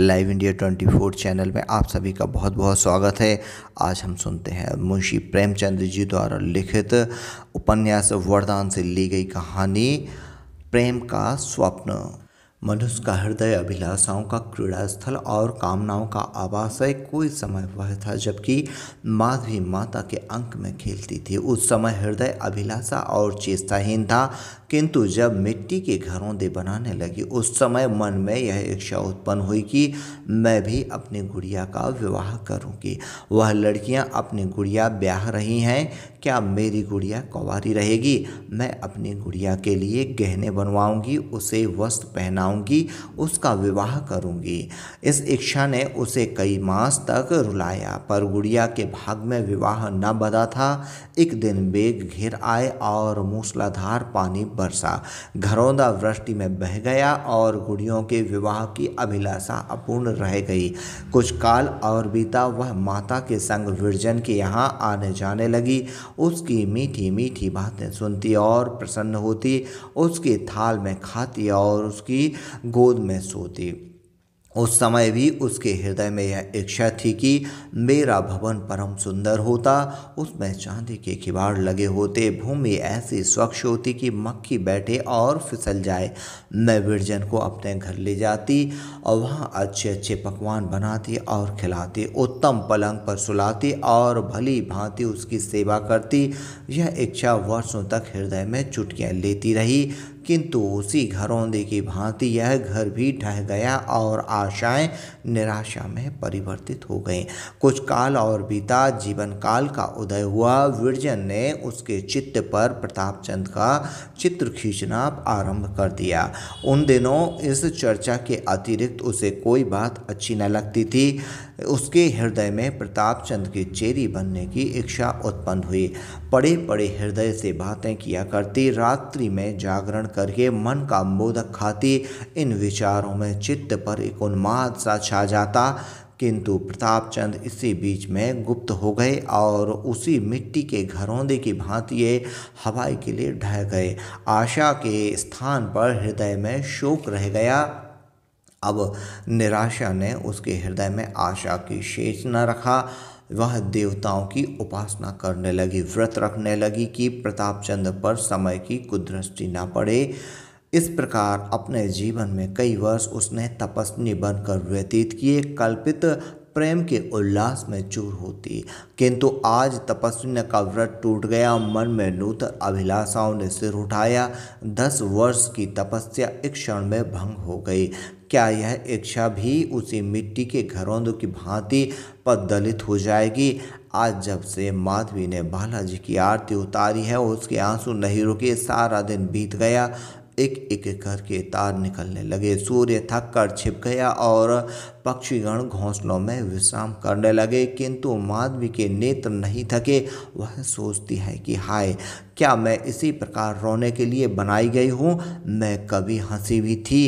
live India twenty four channel में आप सभी का बहुत बहुत स्वागत है आज हम सुनते हैं मुंशी प्रेमचंद जी द्वारा लिखित उपन्यास वरदान से ली गई कहानी प्रेम का स्वप्न मनुष्य का हृदय अभिलाषाओं का क्रीड़ा स्थल और कामनाओं का आवास है कोई समय वह था जबकि माधवी माता के अंक में खेलती थी उस समय हृदय अभिलाषा और चेष्टाहीन था किंतु जब मिट्टी के घरों दे बनाने लगी उस समय मन में यह इच्छा उत्पन्न हुई कि मैं भी अपनी गुड़िया का विवाह करूँगी वह लड़कियाँ अपनी गुड़िया ब्याह रही हैं क्या मेरी गुड़िया कंवारी रहेगी मैं अपनी गुड़िया के लिए गहने बनवाऊंगी उसे वस्त्र पहनाऊंगी उसका विवाह करूंगी इस इच्छा ने उसे कई मास तक रुलाया पर गुड़िया के भाग में विवाह न बदा था एक दिन बेग घिर आए और मूसलाधार पानी बरसा घरौंदा वृष्टि में बह गया और गुड़ियों के विवाह की अभिलाषा अपूर्ण रह गई कुछ काल और बीता वह माता के संग विरजन के यहाँ आने जाने लगी उसकी मीठी मीठी बातें सुनती और प्रसन्न होती उसके थाल में खाती और उसकी गोद में सोती उस समय भी उसके हृदय में यह इच्छा थी कि मेरा भवन परम सुंदर होता उसमें चांदी के खिबाड़ लगे होते भूमि ऐसी स्वच्छ होती कि मक्खी बैठे और फिसल जाए मैं विरजन को अपने घर ले जाती और वहाँ अच्छे अच्छे पकवान बनाती और खिलाती उत्तम पलंग पर सुलाती और भली भांति उसकी सेवा करती यह इच्छा वर्षों तक हृदय में चुटकियाँ लेती रही किंतु उसी घरौंदे की भांति यह घर भी ढह गया और आशाएं निराशा में परिवर्तित हो गईं कुछ काल और बीता जीवन काल का उदय हुआ विरजन ने उसके चित्त पर प्रताप चंद का चित्र खींचना आरंभ कर दिया उन दिनों इस चर्चा के अतिरिक्त उसे कोई बात अच्छी न लगती थी उसके हृदय में प्रताप चंद के चेरी बनने की इच्छा उत्पन्न हुई पड़े पड़े हृदय से बातें किया करती रात्रि में जागरण करके मन का मोदक खाती इन विचारों में चित्त पर एक उन्माद सा छा जाता किंतु प्रताप चंद इसी बीच में गुप्त हो गए और उसी मिट्टी के घरौंदे की भांति हवाई के लिए ढह गए आशा के स्थान पर हृदय में शोक रह गया अब निराशा ने उसके हृदय में आशा की शेष न रखा वह देवताओं की उपासना करने लगी व्रत रखने लगी कि प्रताप चंद्र पर समय की कुदृष्टि ना पड़े इस प्रकार अपने जीवन में कई वर्ष उसने तपस्वी बनकर व्यतीत किए कल्पित प्रेम के उल्लास में चूर होती किंतु आज तपस्विन का व्रत टूट गया मन में नूतन अभिलाषाओं ने सिर उठाया दस वर्ष की तपस्या एक क्षण में भंग हो गई क्या यह इच्छा भी उसी मिट्टी के घरौंदों की भांति पदलित हो जाएगी आज जब से माधवी ने बालाजी की आरती उतारी है उसके आंसू नहीं रुके सारा दिन बीत गया एक एक करके तार निकलने लगे सूर्य थक कर छिप गया और पक्षीगण घोंसलों में विश्राम करने लगे किंतु माधवी के नेत्र नहीं थके वह सोचती है कि हाय क्या मैं इसी प्रकार रोने के लिए बनाई गई हूँ मैं कभी हंसी भी थी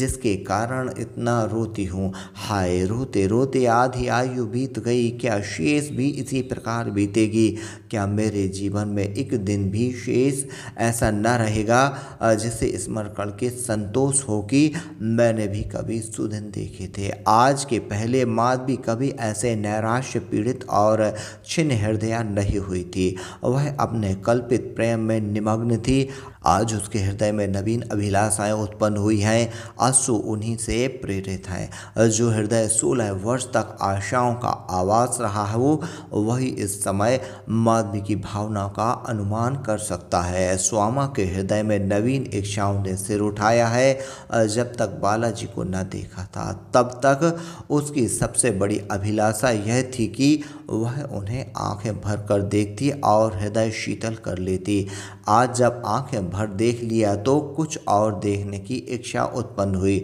जिसके कारण इतना रोती हूँ हाय रोते रोते आधी आयु बीत गई क्या शेष भी इसी प्रकार बीतेगी क्या मेरे जीवन में एक दिन भी शेष ऐसा न रहेगा जिसे स्मरण करके संतोष हो कि मैंने भी कभी सुधन देखे थे आ आज के पहले मात भी कभी ऐसे नैराश्य पीड़ित और छिन्न हृदया नहीं हुई थी वह अपने कल्पित प्रेम में निमग्न थी आज उसके हृदय में नवीन अभिलाषाएं उत्पन्न हुई हैं आंसू उन्हीं से प्रेरित हैं जो हृदय सोलह वर्ष तक आशाओं का आवास रहा है वो वही इस समय माधवी की भावना का अनुमान कर सकता है स्वामा के हृदय में नवीन इच्छाओं ने सिर उठाया है जब तक बालाजी को न देखा था तब तक उसकी सबसे बड़ी अभिलाषा यह थी कि वह उन्हें आंखें भर कर देखती और हृदय शीतल कर लेती आज जब आंखें भर देख लिया तो कुछ और देखने की इच्छा उत्पन्न हुई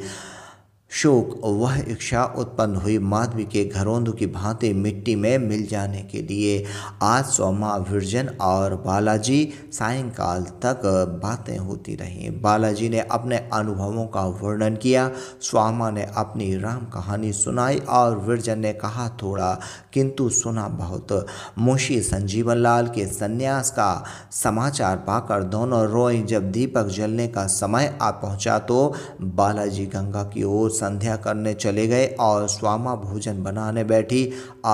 शोक वह इच्छा उत्पन्न हुई माधवी के घरोंद की भांति मिट्टी में मिल जाने के लिए आज सोमा विरजन और बालाजी सायंकाल तक बातें होती रहीं बालाजी ने अपने अनुभवों का वर्णन किया स्वामा ने अपनी राम कहानी सुनाई और विरजन ने कहा थोड़ा किंतु सुना बहुत मुंशी संजीवन लाल के संन्यास का समाचार पाकर दोनों रोई जब दीपक जलने का समय आ पहुंचा तो बालाजी गंगा की ओर संध्या करने चले गए और स्वामा भोजन बनाने बैठी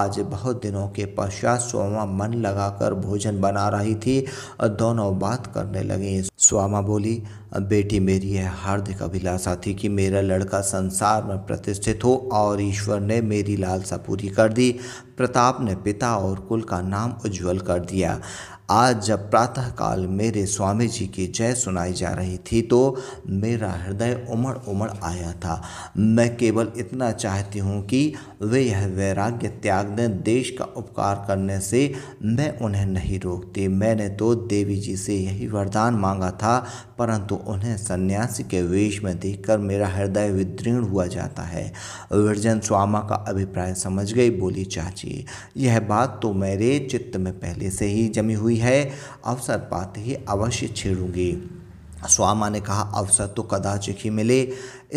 आज बहुत दिनों के पश्चात स्वामा मन लगाकर भोजन बना रही थी दोनों बात करने लगी स्वामा बोली बेटी मेरी है हार्दिक अभिलाषा थी कि मेरा लड़का संसार में प्रतिष्ठित हो और ईश्वर ने मेरी लालसा पूरी कर दी प्रताप ने पिता और कुल का नाम उज्जवल कर दिया आज जब प्रातःकाल मेरे स्वामी जी की जय सुनाई जा रही थी तो मेरा हृदय उमड़ उमड़ आया था मैं केवल इतना चाहती हूँ कि वे यह वैराग्य त्याग दें देश का उपकार करने से मैं उन्हें नहीं रोकती मैंने तो देवी जी से यही वरदान मांगा था परंतु उन्हें सन्यासी के वेश में देखकर मेरा हृदय विदीर्ण हुआ जाता है विरजन स्वामा का अभिप्राय समझ गई बोली चाची यह बात तो मेरे चित्त में पहले से ही जमी हुई हुई है अवसर पाते ही अवश्य छेड़ूंगी स्वामा ने कहा अवसर तो कदाचित ही मिले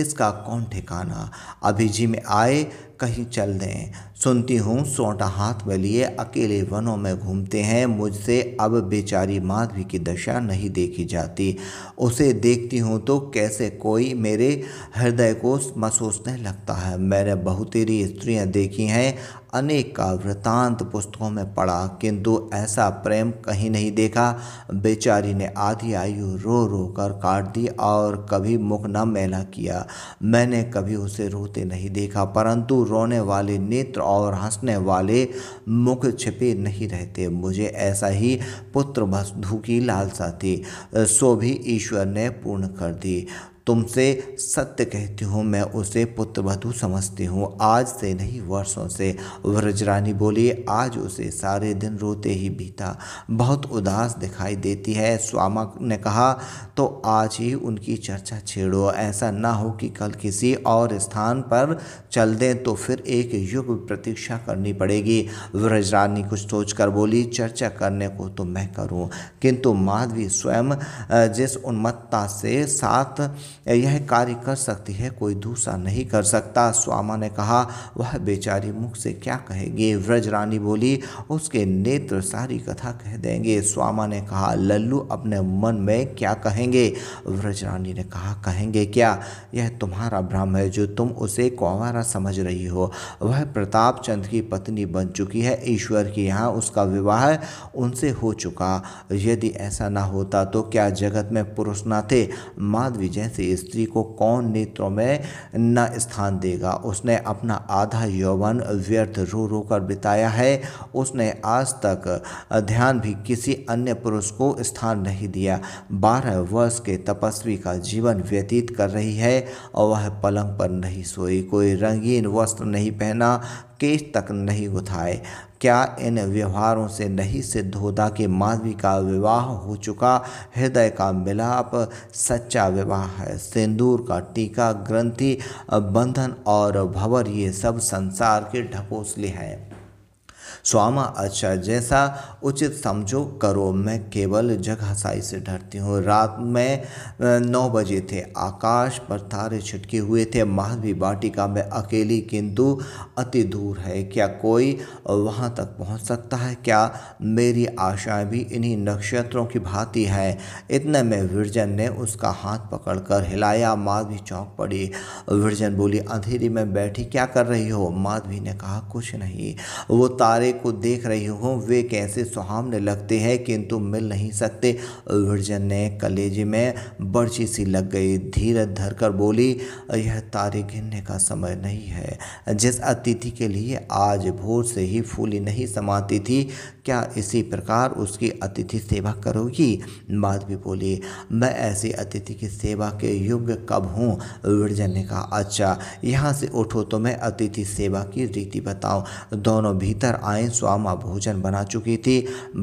इसका कौन ठिकाना अभी जी में आए कहीं चल दें सुनती हूँ सोटा हाथ में लिए अकेले वनों में घूमते हैं मुझसे अब बेचारी माधवी की दशा नहीं देखी जाती उसे देखती हूँ तो कैसे कोई मेरे हृदय को महसूसने लगता है मैंने बहुतेरी स्त्रियाँ देखी हैं अनेक का वृतांत पुस्तकों में पढ़ा किंतु ऐसा प्रेम कहीं नहीं देखा बेचारी ने आधी आयु रो रो कर काट दी और कभी मुख न मेला किया मैंने कभी उसे रोते नहीं देखा परंतु रोने वाले नेत्र और हंसने वाले मुख छिपे नहीं रहते मुझे ऐसा ही पुत्र भस्धु की लालसा थी सो भी ईश्वर ने पूर्ण कर दी तुमसे सत्य कहती हूँ मैं उसे पुत्र वधु समझती हूँ आज से नहीं वर्षों से व्रजरानी बोली आज उसे सारे दिन रोते ही बीता बहुत उदास दिखाई देती है स्वामा ने कहा तो आज ही उनकी चर्चा छेड़ो ऐसा ना हो कि कल किसी और स्थान पर चल दें तो फिर एक युग प्रतीक्षा करनी पड़ेगी व्रजरानी कुछ सोचकर बोली चर्चा करने को तो मैं करूँ किंतु माधवी स्वयं जिस उन्मत्ता से साथ यह कार्य कर सकती है कोई दूसरा नहीं कर सकता स्वामा ने कहा वह बेचारी मुख से क्या कहेगी व्रज रानी बोली उसके नेत्र सारी कथा कह देंगे स्वामा ने कहा लल्लू अपने मन में क्या कहेंगे व्रज रानी ने कहा कहेंगे क्या यह तुम्हारा भ्रम है जो तुम उसे कौवारा समझ रही हो वह प्रताप चंद्र की पत्नी बन चुकी है ईश्वर की यहाँ उसका विवाह उनसे हो चुका यदि ऐसा ना होता तो क्या जगत में पुरुष ना थे माधवी जैसे स्त्री को कौन नेत्रों में न स्थान देगा उसने अपना आधा यौवन व्यर्थ रो रो कर बिताया है उसने आज तक ध्यान भी किसी अन्य पुरुष को स्थान नहीं दिया बारह वर्ष के तपस्वी का जीवन व्यतीत कर रही है और वह पलंग पर नहीं सोई कोई रंगीन वस्त्र नहीं पहना केस तक नहीं उठाए क्या इन व्यवहारों से नहीं सिद्ध होता कि माधवी का विवाह हो चुका हृदय का मिलाप सच्चा विवाह है सिंदूर का टीका ग्रंथि बंधन और भवर ये सब संसार के ढकोसले हैं स्वामा अच्छा जैसा उचित समझो करो मैं केवल हसाई से डरती हूँ रात में नौ बजे थे आकाश पर तारे छिटके हुए थे माधवी वाटिका में अकेली किंतु अति दूर है क्या कोई वहाँ तक पहुँच सकता है क्या मेरी आशाएं भी इन्हीं नक्षत्रों की भांति है इतने में विरजन ने उसका हाथ पकड़कर हिलाया माधवी चौंक पड़ी विरजन बोली अंधेरी में बैठी क्या कर रही हो माधवी ने कहा कुछ नहीं वो तारे को देख रही हूँ वे कैसे सुहावने लगते हैं किंतु मिल नहीं सकते विरजन ने कलेजे में बर्ची सी लग गई धीरज धरकर बोली यह तारे गिनने का समय नहीं है जिस अतिथि के लिए आज भोर से ही फूली नहीं समाती थी क्या इसी प्रकार उसकी अतिथि सेवा करोगी भी बोली मैं ऐसी अतिथि की सेवा के योग्य कब हूँ विरजन ने कहा अच्छा यहाँ से उठो तो मैं अतिथि सेवा की रीति बताऊँ दोनों भीतर आए बहन सुआमा भोजन बना चुकी थी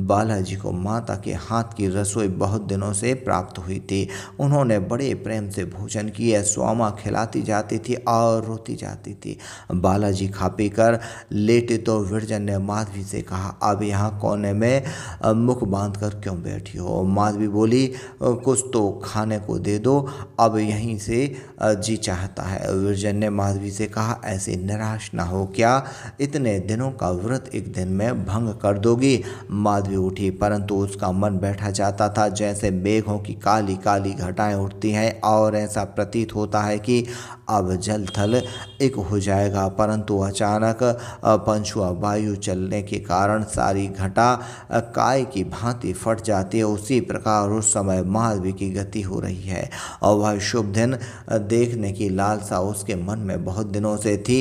बालाजी को माता के हाथ की रसोई बहुत दिनों से प्राप्त हुई थी उन्होंने बड़े प्रेम से भोजन किया सुआमा खिलाती जाती थी और रोती जाती थी बालाजी खा पी कर लेटे तो विरजन ने माधवी से कहा अब यहाँ कोने में मुख बांध कर क्यों बैठी हो माधवी बोली कुछ तो खाने को दे दो अब यहीं से जी चाहता है विरजन ने माधवी से कहा ऐसे निराश ना हो क्या इतने दिनों का व्रत एक दिन में भंग कर दोगी माधवी उठी परंतु उसका मन बैठा जाता था जैसे मेघों की काली काली घटाएं उठती हैं और ऐसा प्रतीत होता है कि अब जल थल एक हो जाएगा परंतु अचानक पंचुआ वायु चलने के कारण सारी घटा काय की भांति फट जाती है उसी प्रकार उस समय माधवी की गति हो रही है और वह शुभ दिन देखने की लालसा उसके मन में बहुत दिनों से थी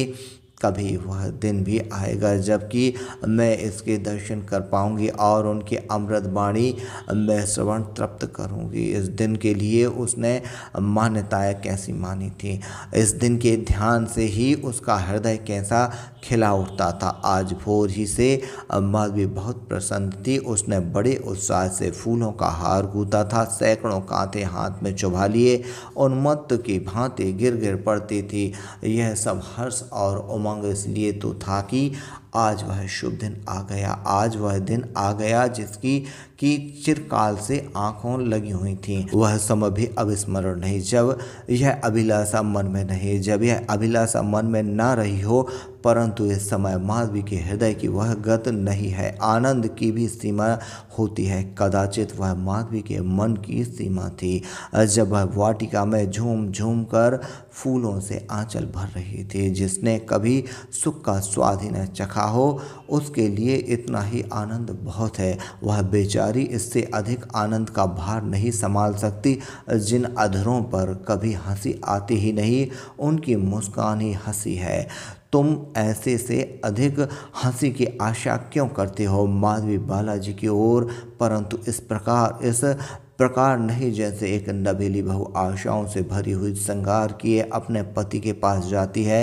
कभी वह दिन भी आएगा जबकि मैं इसके दर्शन कर पाऊंगी और उनकी अमृत बाणी मैं श्रवण तृप्त करूंगी इस दिन के लिए उसने मान्यताएं कैसी मानी थी इस दिन के ध्यान से ही उसका हृदय कैसा खिला उठता था आज भोर ही से अम्मा भी बहुत प्रसन्न थी उसने बड़े उत्साह से फूलों का हार गूता था सैकड़ों कांते हाथ में चुभा लिए उन्मत्त की भांति गिर गिर पड़ती थी यह सब हर्ष और उमंग इसलिए तो था कि आज वह शुभ दिन आ गया आज वह दिन आ गया जिसकी कि चिरकाल से आंखों लगी हुई थी वह समय भी अविस्मरण नहीं जब यह अभिलाषा मन में नहीं जब यह अभिलाषा मन में ना रही हो परंतु इस समय माधवी के हृदय की वह गत नहीं है आनंद की भी सीमा होती है कदाचित वह माधवी के मन की सीमा थी जब वह वाटिका में झूम झूम कर फूलों से आंचल भर रही थी जिसने कभी सुख का स्वाद ही न चखा रखा हो उसके लिए इतना ही आनंद बहुत है वह बेचारी इससे अधिक आनंद का भार नहीं संभाल सकती जिन अधरों पर कभी हंसी आती ही नहीं उनकी मुस्कान ही हंसी है तुम ऐसे से अधिक हंसी की आशा क्यों करते हो माधवी बालाजी की ओर परंतु इस प्रकार इस प्रकार नहीं जैसे एक नबेली बहु आशाओं से भरी हुई श्रृंगार किए अपने पति के पास जाती है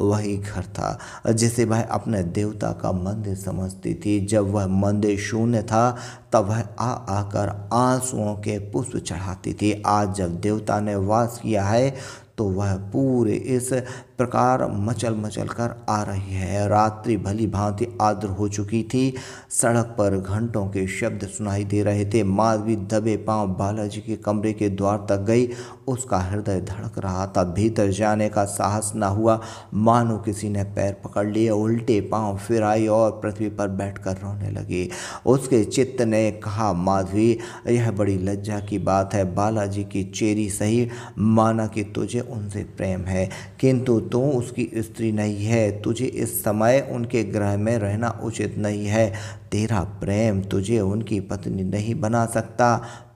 वही घर था जिसे वह अपने देवता का मंदिर समझती थी जब वह मंदिर शून्य था तब वह आ आकर आंसुओं के पुष्प चढ़ाती थी आज जब देवता ने वास किया है तो वह पूरे इस प्रकार मचल मचल कर आ रही है रात्रि भली भांति आर्द्र हो चुकी थी सड़क पर घंटों के शब्द सुनाई दे रहे थे माधवी दबे पांव बालाजी के कमरे के द्वार तक गई उसका हृदय धड़क रहा था भीतर जाने का साहस ना हुआ मानो किसी ने पैर पकड़ लिए उल्टे पांव फिर आई और पृथ्वी पर बैठकर रोने लगी उसके चित्त ने कहा माधवी यह बड़ी लज्जा की बात है बालाजी की चेरी सही माना कि तुझे उनसे प्रेम है किंतु दूं तो उसकी स्त्री नहीं है तुझे इस समय उनके ग्रह में रहना उचित नहीं है तेरा प्रेम तुझे उनकी पत्नी नहीं बना सकता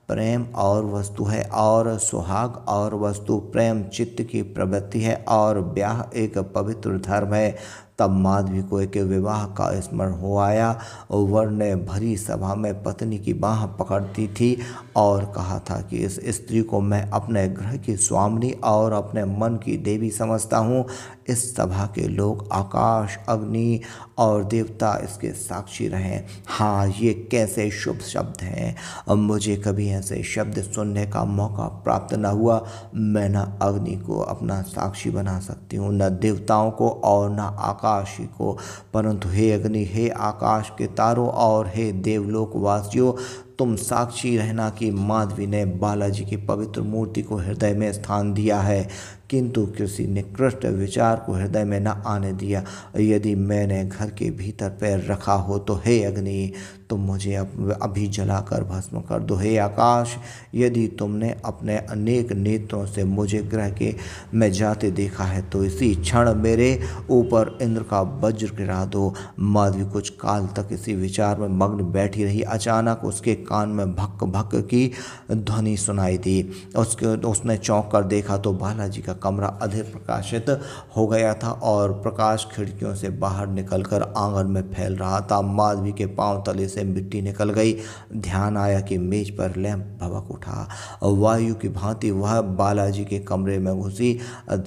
प्रेम और वस्तु है और सुहाग और वस्तु प्रेम चित्त की प्रवृत्ति है और ब्याह एक पवित्र धर्म है तब माधवी को एक विवाह का स्मरण हो आया और वर ने भरी सभा में पत्नी की बाह पकड़ती थी और कहा था कि इस स्त्री को मैं अपने ग्रह की स्वामी और अपने मन की देवी समझता हूँ इस सभा के लोग आकाश अग्नि और देवता इसके साक्षी रहे हाँ ये कैसे शुभ शब्द हैं और मुझे कभी ऐसे शब्द सुनने का मौका प्राप्त न हुआ मैं न अग्नि को अपना साक्षी बना सकती हूँ न देवताओं को और न आकाश को परंतु हे अग्नि हे आकाश के तारों और हे देवलोकवासियों तुम साक्षी रहना कि माधवी ने बालाजी की पवित्र मूर्ति को हृदय में स्थान दिया है किंतु किसी निकृष्ट विचार को हृदय में न आने दिया यदि मैंने घर के भीतर पैर रखा हो तो हे अग्नि तुम मुझे अब अभी जलाकर भस्म कर दो हे आकाश यदि तुमने अपने अनेक नेत्रों से मुझे ग्रह के मैं जाते देखा है तो इसी क्षण मेरे ऊपर इंद्र का वज्र गिरा दो माधवी कुछ काल तक इसी विचार में मग्न बैठी रही अचानक उसके कान में भक भक की ध्वनि सुनाई दी उसके उसने चौंक कर देखा तो बालाजी का कमरा अधिक प्रकाशित हो गया था और प्रकाश खिड़कियों से बाहर निकलकर आंगन में फैल रहा था माधवी के पांव तले से से मिट्टी निकल गई ध्यान आया कि मेज पर लैंप भवक उठा और वायु की भांति वह बालाजी के कमरे में घुसी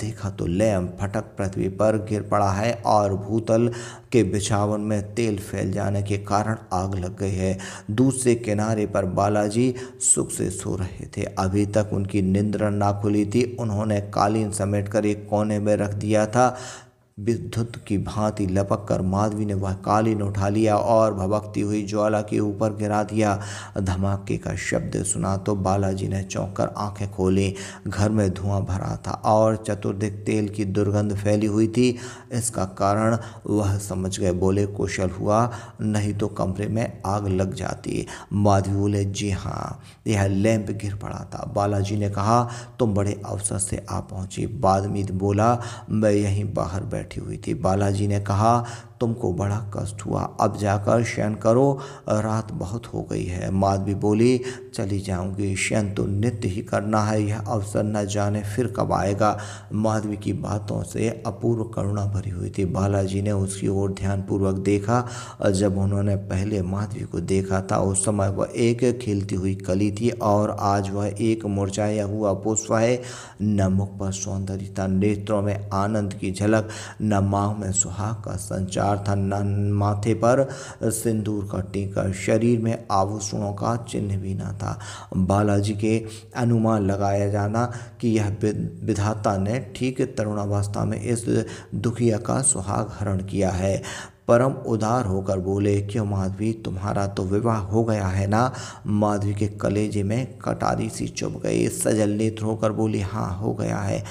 देखा तो लैंप फटक पृथ्वी पर गिर पड़ा है और भूतल के बिछावन में तेल फैल जाने के कारण आग लग गई है दूसरे किनारे पर बालाजी सुख से सो रहे थे अभी तक उनकी निंद्रा ना खुली थी उन्होंने कालीन समेट कर एक कोने में रख दिया था विद्युत की भांति लपक कर माधवी ने वह कालीन उठा लिया और भबकती हुई ज्वाला के ऊपर गिरा दिया धमाके का शब्द सुना तो बालाजी ने चौंक कर आँखें खोली घर में धुआं भरा था और चतुर्दिक तेल की दुर्गंध फैली हुई थी इसका कारण वह समझ गए बोले कुशल हुआ नहीं तो कमरे में आग लग जाती माधवी बोले जी हाँ यह लैंप गिर पड़ा था बालाजी ने कहा तुम बड़े अवसर से आ पहुँची बाद बोला मैं यहीं बाहर बैठ बैठी हुई थी बालाजी ने कहा तुमको बड़ा कष्ट हुआ अब जाकर शयन करो रात बहुत हो गई है माधवी बोली चली जाऊंगी शयन तो नित्य ही करना है यह अवसर न जाने फिर कब आएगा माधवी की बातों से अपूर्व करुणा भरी हुई थी बालाजी ने उसकी ओर ध्यानपूर्वक देखा जब उन्होंने पहले माधवी को देखा था उस समय वह एक खिलती हुई कली थी और आज वह एक मुरझाया हुआ पुष्प है न मुख पर सौंदर्य था नेत्रों में आनंद की झलक न माँ में सुहाग का संचार था नन माथे पर सिंदूर का टीका शरीर में आभूषणों का चिन्ह भी ना था बालाजी के अनुमान लगाया जाना कि यह विधाता ने ठीक तरुणावस्था में इस दुखिया का सुहाग हरण किया है परम उदार होकर बोले क्यों माधवी तुम्हारा तो विवाह हो गया है ना माधवी के कलेजे में कटारी सी चुभ गई सजल नेत्र होकर बोली हाँ हो गया है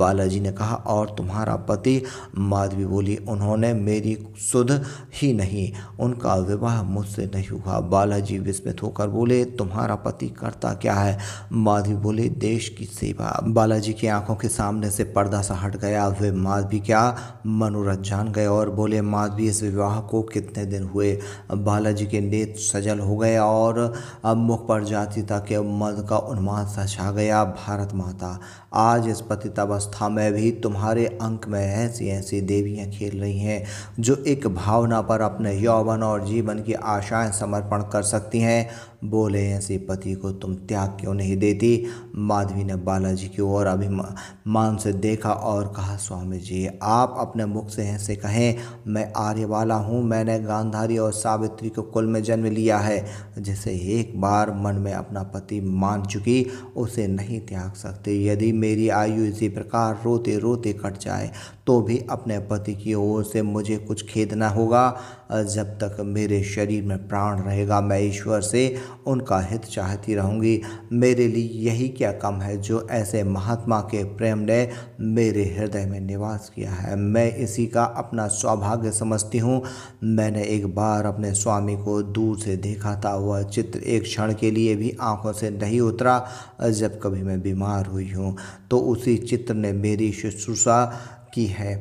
बालाजी ने कहा और तुम्हारा पति माधवी बोली उन्होंने मेरी सुध ही नहीं उनका विवाह मुझसे नहीं हुआ बालाजी विस्मित होकर बोले तुम्हारा पति करता क्या है माधवी बोले देश की सेवा बालाजी की आंखों के सामने से पर्दा सा हट गया वे माधवी क्या मनोरथ जान गए और बोले माधवी इस विवाह को कितने दिन हुए बालाजी के नेत सजल हो गए और मुख पर जाति तक मद का उन्माद सा छा गया भारत माता आज इस पतितावस्था में भी तुम्हारे अंक में ऐसी ऐसी देवियां खेल रही हैं जो एक भावना पर अपने यौवन और जीवन की आशाएं समर्पण कर सकती हैं बोले ऐसे पति को तुम त्याग क्यों नहीं देती माधवी ने बालाजी की ओर अभिमान से देखा और कहा स्वामी जी आप अपने मुख से ऐसे कहें मैं आर्य वाला हूँ मैंने गांधारी और सावित्री को कुल में जन्म लिया है जिसे एक बार मन में अपना पति मान चुकी उसे नहीं त्याग सकते यदि मेरी आयु इसी प्रकार रोते रोते कट जाए तो भी अपने पति की ओर से मुझे कुछ खेदना होगा जब तक मेरे शरीर में प्राण रहेगा मैं ईश्वर से उनका हित चाहती रहूँगी मेरे लिए यही क्या कम है जो ऐसे महात्मा के प्रेम ने मेरे हृदय में निवास किया है मैं इसी का अपना सौभाग्य समझती हूँ मैंने एक बार अपने स्वामी को दूर से देखा था वह चित्र एक क्षण के लिए भी आंखों से नहीं उतरा जब कभी मैं बीमार हुई हूँ तो उसी चित्र ने मेरी शुश्रूषा की है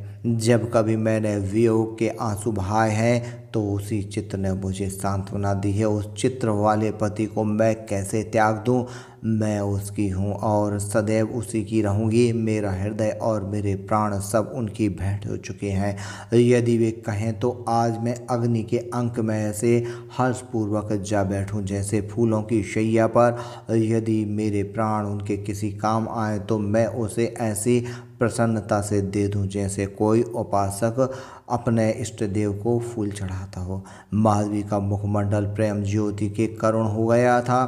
जब कभी मैंने वियोग के आंसू बहाए हैं तो उसी चित्र ने मुझे सांत्वना दी है उस चित्र वाले पति को मैं कैसे त्याग दूं मैं उसकी हूं और सदैव उसी की रहूंगी मेरा हृदय और मेरे प्राण सब उनकी भेंट हो चुके हैं यदि वे कहें तो आज मैं अग्नि के अंक में ऐसे हर्षपूर्वक जा बैठूं जैसे फूलों की शैया पर यदि मेरे प्राण उनके किसी काम आए तो मैं उसे ऐसी प्रसन्नता से दे दूँ जैसे कोई उपासक अपने इष्ट देव को फूल चढ़ाता हो माधवी का मुखमंडल प्रेम ज्योति के करुण हो गया था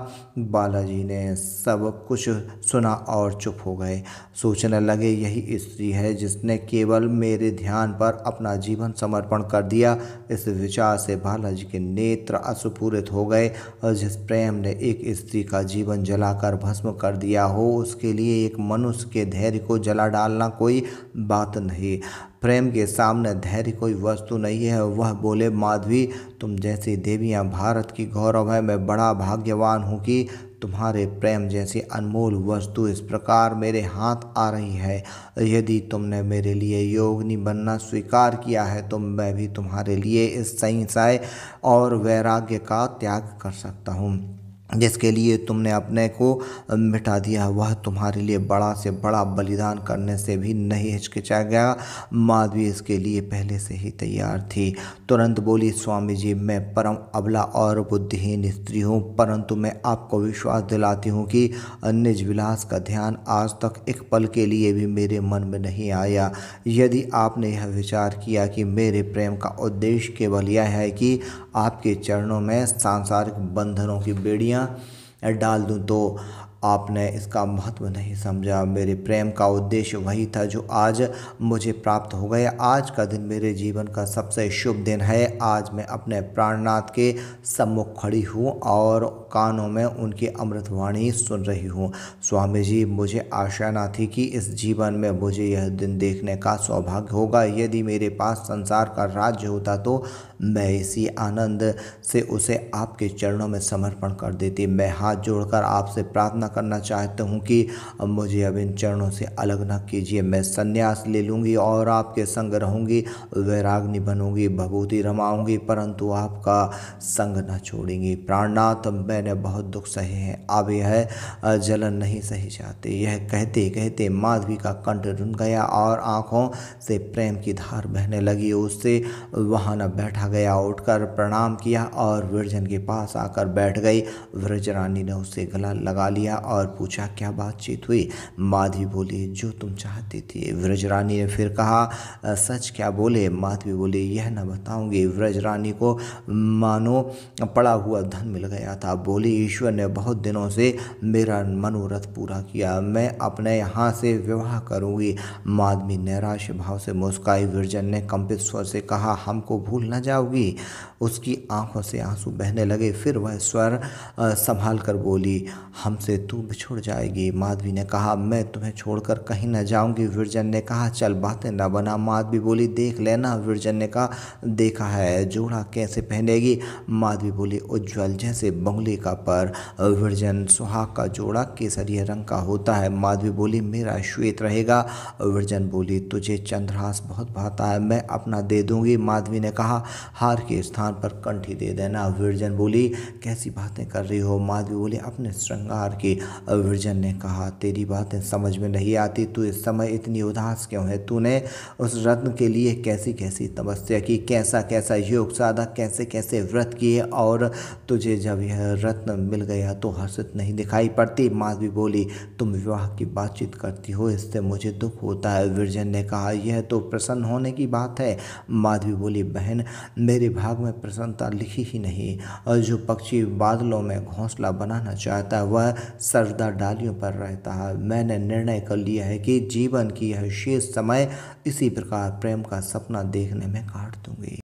बालाजी ने सब कुछ सुना और चुप हो गए सोचने लगे यही स्त्री है जिसने केवल मेरे ध्यान पर अपना जीवन समर्पण कर दिया इस विचार से बालाजी के नेत्र असुपूरित हो गए और जिस प्रेम ने एक स्त्री का जीवन जलाकर भस्म कर दिया हो उसके लिए एक मनुष्य के धैर्य को जला डालना कोई बात नहीं प्रेम के सामने धैर्य कोई वस्तु नहीं है वह बोले माधवी तुम जैसी देवियाँ भारत की गौरव है मैं बड़ा भाग्यवान हूँ कि तुम्हारे प्रेम जैसी अनमोल वस्तु इस प्रकार मेरे हाथ आ रही है यदि तुमने मेरे लिए योगनी बनना स्वीकार किया है तो मैं भी तुम्हारे लिए इस संसाय और वैराग्य का त्याग कर सकता हूँ जिसके लिए तुमने अपने को मिटा दिया वह तुम्हारे लिए बड़ा से बड़ा बलिदान करने से भी नहीं हिचकिचा गया माधवी इसके लिए पहले से ही तैयार थी तुरंत बोली स्वामी जी मैं परम अबला और बुद्धिहीन स्त्री हूँ परंतु मैं आपको विश्वास दिलाती हूँ कि निज विलास का ध्यान आज तक एक पल के लिए भी मेरे मन में नहीं आया यदि आपने यह विचार किया कि मेरे प्रेम का उद्देश्य केवल यह है कि आपके चरणों में सांसारिक बंधनों की बेड़ियाँ सब्जियां डाल दूं तो आपने इसका महत्व नहीं समझा मेरे प्रेम का उद्देश्य वही था जो आज मुझे प्राप्त हो गया आज का दिन मेरे जीवन का सबसे शुभ दिन है आज मैं अपने प्राणनाथ के सम्मुख खड़ी हूँ और कानों में उनकी अमृतवाणी सुन रही हूँ स्वामी जी मुझे आशा ना थी कि इस जीवन में मुझे यह दिन देखने का सौभाग्य होगा यदि मेरे पास संसार का राज्य होता तो मैं इसी आनंद से उसे आपके चरणों में समर्पण कर देती मैं हाथ जोड़कर आपसे प्रार्थना करना चाहती हूँ कि मुझे अब इन चरणों से अलग न कीजिए मैं संन्यास ले लूँगी और आपके संग रहूँगी वैराग्नि बनूँगी भभूति रमाऊँगी परंतु आपका संग न छोड़ेंगी प्राणनाथ मैं मैंने बहुत दुख सहे हैं अब यह जलन नहीं सही चाहते यह कहते कहते माधवी का कंठ रुन गया और आँखों से प्रेम की धार बहने लगी उससे वहाँ न बैठा गया उठकर प्रणाम किया और वृजन के पास आकर बैठ गई रानी ने उससे गला लगा लिया और पूछा क्या बातचीत हुई माधवी बोली जो तुम चाहती थी व्रज रानी ने फिर कहा सच क्या बोले माधवी बोली यह न बताऊंगी व्रज रानी को मानो पड़ा हुआ धन मिल गया था बोली ईश्वर ने बहुत दिनों से मेरा मनोरथ पूरा किया मैं अपने यहाँ से विवाह करूँगी माधवी निराश भाव से मुस्काई विरजन ने कंपित स्वर से कहा हमको भूल न जाओगी उसकी आंखों से आंसू बहने लगे फिर वह स्वर संभाल कर बोली हमसे तू बिछुड़ जाएगी माधवी ने कहा मैं तुम्हें छोड़कर कहीं न जाऊंगी विरजन ने कहा चल बातें न बना माधवी बोली देख लेना विरजन ने कहा देखा है जोड़ा कैसे पहनेगी माधवी बोली उज्जवल जैसे बंगले रेखा पर विवर्जन सुहाग का जोड़ा केसरिया रंग का होता है माधवी बोली मेरा श्वेत रहेगा विवर्जन बोली तुझे चंद्रहास बहुत भाता है मैं अपना दे दूंगी माधवी ने कहा हार के स्थान पर कंठी दे देना विवर्जन बोली कैसी बातें कर रही हो माधवी बोली अपने श्रृंगार की विवर्जन ने कहा तेरी बातें समझ में नहीं आती तू इस समय इतनी उदास क्यों है तूने उस रत्न के लिए कैसी कैसी तपस्या की कैसा कैसा योग साधा कैसे कैसे व्रत किए और तुझे जब यह रत्न मिल गया तो हर्षित नहीं दिखाई पड़ती माधवी बोली तुम विवाह की बातचीत करती हो इससे मुझे दुख होता है विरजन ने कहा यह तो प्रसन्न होने की बात है माधवी बोली बहन मेरे भाग में प्रसन्नता लिखी ही नहीं और जो पक्षी बादलों में घोंसला बनाना चाहता है वह सरदा डालियों पर रहता है मैंने निर्णय कर लिया है कि जीवन की यह शेष समय इसी प्रकार प्रेम का सपना देखने में काट दूंगी